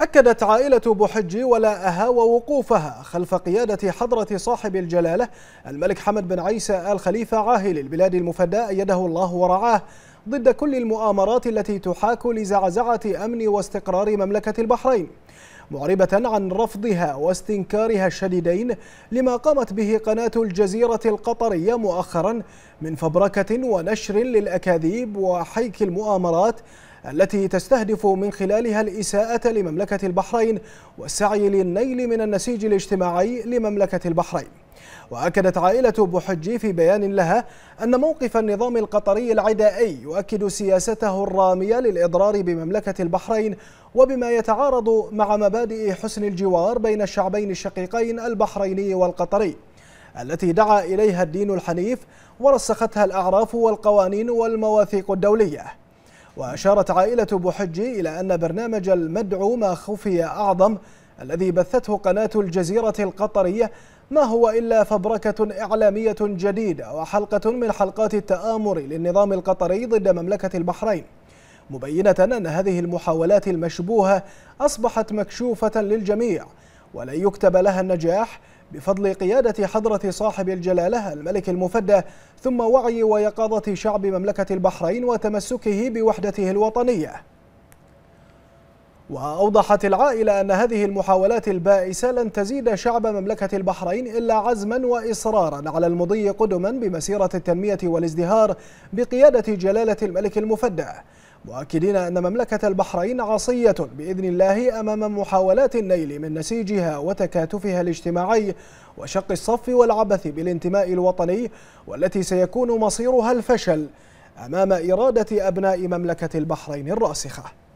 أكدت عائلة بوحجي ولاءها ووقوفها خلف قيادة حضرة صاحب الجلالة الملك حمد بن عيسى آل خليفة عاهل البلاد المفدى أيده الله ورعاه ضد كل المؤامرات التي تحاك لزعزعة أمن واستقرار مملكة البحرين معربة عن رفضها واستنكارها الشديدين لما قامت به قناة الجزيرة القطرية مؤخرا من فبركة ونشر للأكاذيب وحيك المؤامرات التي تستهدف من خلالها الإساءة لمملكة البحرين والسعي للنيل من النسيج الاجتماعي لمملكة البحرين وأكدت عائلة بوحجي في بيان لها أن موقف النظام القطري العدائي يؤكد سياسته الرامية للإضرار بمملكة البحرين وبما يتعارض مع مبادئ حسن الجوار بين الشعبين الشقيقين البحريني والقطري التي دعا إليها الدين الحنيف ورسختها الأعراف والقوانين والمواثيق الدولية وأشارت عائلة بوحجي إلى أن برنامج المدعو ما خفي أعظم الذي بثته قناة الجزيرة القطرية ما هو إلا فبركة إعلامية جديدة وحلقة من حلقات التآمر للنظام القطري ضد مملكة البحرين مبينة أن هذه المحاولات المشبوهة أصبحت مكشوفة للجميع ولن يكتب لها النجاح بفضل قيادة حضرة صاحب الجلالة الملك المفدى ثم وعي ويقظة شعب مملكة البحرين وتمسكه بوحدته الوطنية وأوضحت العائلة أن هذه المحاولات البائسة لن تزيد شعب مملكة البحرين إلا عزما وإصرارا على المضي قدما بمسيرة التنمية والازدهار بقيادة جلالة الملك المفدى مؤكدين أن مملكة البحرين عصية بإذن الله أمام محاولات النيل من نسيجها وتكاتفها الاجتماعي وشق الصف والعبث بالانتماء الوطني والتي سيكون مصيرها الفشل أمام إرادة أبناء مملكة البحرين الراسخة